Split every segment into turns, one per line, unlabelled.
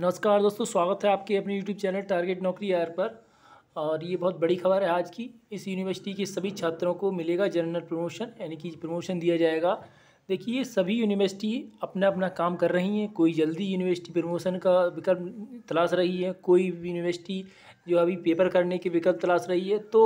नमस्कार दोस्तों स्वागत है आपके अपने यूट्यूब चैनल टारगेट नौकरी आर पर और ये बहुत बड़ी खबर है आज की इस यूनिवर्सिटी के सभी छात्रों को मिलेगा जनरल प्रमोशन यानी कि प्रमोशन दिया जाएगा देखिए सभी यूनिवर्सिटी अपना अपना काम कर रही हैं कोई जल्दी यूनिवर्सिटी प्रमोशन का विकल्प तलाश रही है कोई यूनिवर्सिटी जो अभी पेपर करने के विकल्प तलाश रही है तो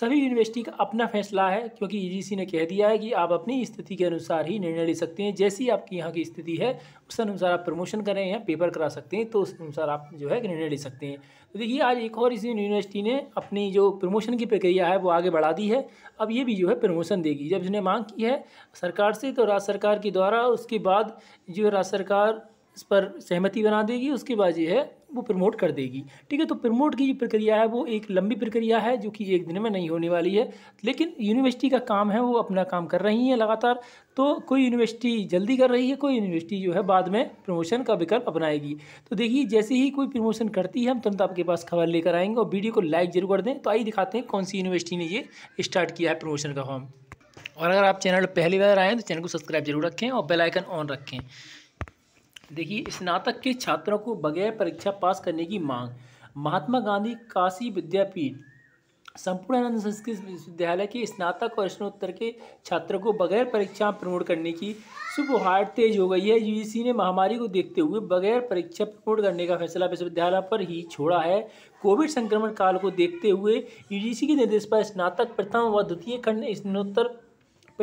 सभी यूनिवर्सिटी का अपना फैसला है क्योंकि ईजीसी e ने कह दिया है कि आप अपनी स्थिति के अनुसार ही निर्णय ले सकते हैं जैसी आपकी यहाँ की स्थिति है उस अनुसार आप प्रमोशन करें या पेपर करा सकते हैं तो उस अनुसार आप जो है निर्णय ले सकते हैं तो देखिए आज एक और इस यूनिवर्सिटी ने अपनी जो प्रमोशन की प्रक्रिया है वो आगे बढ़ा दी है अब ये भी जो है प्रमोशन देगी जब इसने मांग की है सरकार से तो राज्य सरकार के द्वारा उसके बाद जो राज्य सरकार इस पर सहमति बना देगी उसके बाद ये है वो प्रमोट कर देगी ठीक है तो प्रमोट की जो प्रक्रिया है वो एक लंबी प्रक्रिया है जो कि एक दिन में नहीं होने वाली है लेकिन यूनिवर्सिटी का काम है वो अपना काम कर रही है लगातार तो कोई यूनिवर्सिटी जल्दी कर रही है कोई यूनिवर्सिटी जो है बाद में प्रमोशन का विकल्प अपनाएगी तो देखिए जैसे ही कोई प्रमोशन करती है हम तुरंत आपके पास खबर लेकर आएंगे और वीडियो को लाइक जरूर कर दें तो आइए दिखाते हैं कौन सी यूनिवर्सिटी ने ये स्टार्ट किया है प्रमोशन का फॉर्म और अगर आप चैनल पहली बार आएँ तो चैनल को सब्सक्राइब जरूर रखें और बेलाइकन ऑन रखें देखिए स्नातक के छात्रों को बगैर परीक्षा पास करने की मांग महात्मा गांधी काशी विद्यापीठ संपूर्ण संस्कृत विश्वविद्यालय के स्नातक और स्नोत्तर के छात्रों को बगैर परीक्षा प्रमोट करने की सुबह तेज हो गई है यूजीसी ने महामारी को देखते हुए बगैर परीक्षा प्रमोट करने का फैसला विश्वविद्यालय पर ही छोड़ा है कोविड संक्रमण काल को देखते हुए यूजीसी के निर्देश पर स्नातक प्रथम व द्वितीय खंड स्नोत्तर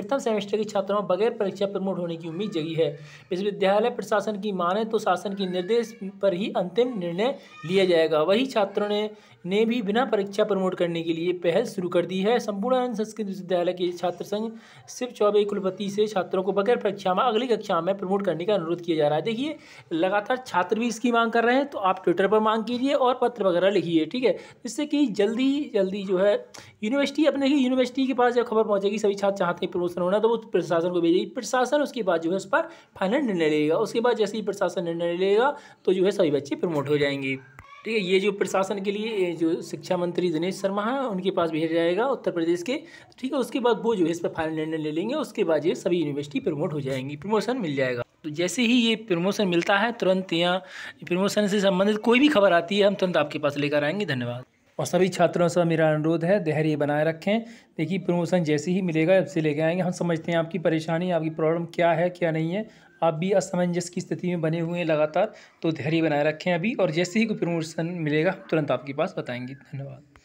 प्रथम सेमेस्टर के छात्रों में बगैर परीक्षा प्रमोट होने की उम्मीद जगी है विश्वविद्यालय प्रशासन की माने तो शासन के निर्देश पर ही अंतिम निर्णय लिया जाएगा वही छात्रों ने ने भी बिना परीक्षा प्रमोट करने के लिए पहल शुरू कर दी है संपूर्ण संस्कृत विश्वविद्यालय के छात्र संघ सिर्फ चौबे कुलपति से छात्रों को बगैर परीक्षा में अगली कक्षा में प्रमोट करने का अनुरोध किया जा रहा है देखिए लगातार छात्र भी इसकी मांग कर रहे हैं तो आप ट्विटर पर मांग कीजिए और पत्र वगैरह लिखिए ठीक है जिससे कि जल्दी जल्दी जो है यूनिवर्सिटी अपने ही यूनिवर्सिटी के पास जब खबर पहुँचेगी सभी छात्र चाहते हैं प्रदूषण होना तो वो प्रशासन को भेजेगी प्रशासन उसके बाद जो है उस पर फाइनल निर्णय लेगा उसके बाद जैसे ही प्रशासन निर्णय लेगा तो जो है सभी बच्चे प्रमोट हो जाएंगे ठीक है ये जो प्रशासन के लिए जो शिक्षा मंत्री दिनेश शर्मा हैं उनके पास भेजा जाएगा उत्तर प्रदेश के ठीक है उसके बाद वो जो है इस पर फाइनल निर्णय ले लेंगे उसके बाद ये सभी यूनिवर्सिटी प्रमोट हो जाएंगी प्रमोशन मिल जाएगा तो जैसे ही ये प्रमोशन मिलता है तुरंत यहाँ प्रमोशन से संबंधित कोई भी खबर आती है हम तुरंत आपके पास लेकर आएंगे धन्यवाद और सभी छात्रों से मेरा अनुरोध है धैर्य बनाए रखें देखिए प्रमोशन जैसे ही मिलेगा अब से लेके आएंगे हम समझते हैं आपकी परेशानी आपकी प्रॉब्लम क्या है क्या नहीं है आप भी असमंजस की स्थिति में बने हुए हैं लगातार तो धैर्य बनाए रखें अभी और जैसे ही कोई प्रमोशन मिलेगा हम तुरंत आपके पास बताएंगे धन्यवाद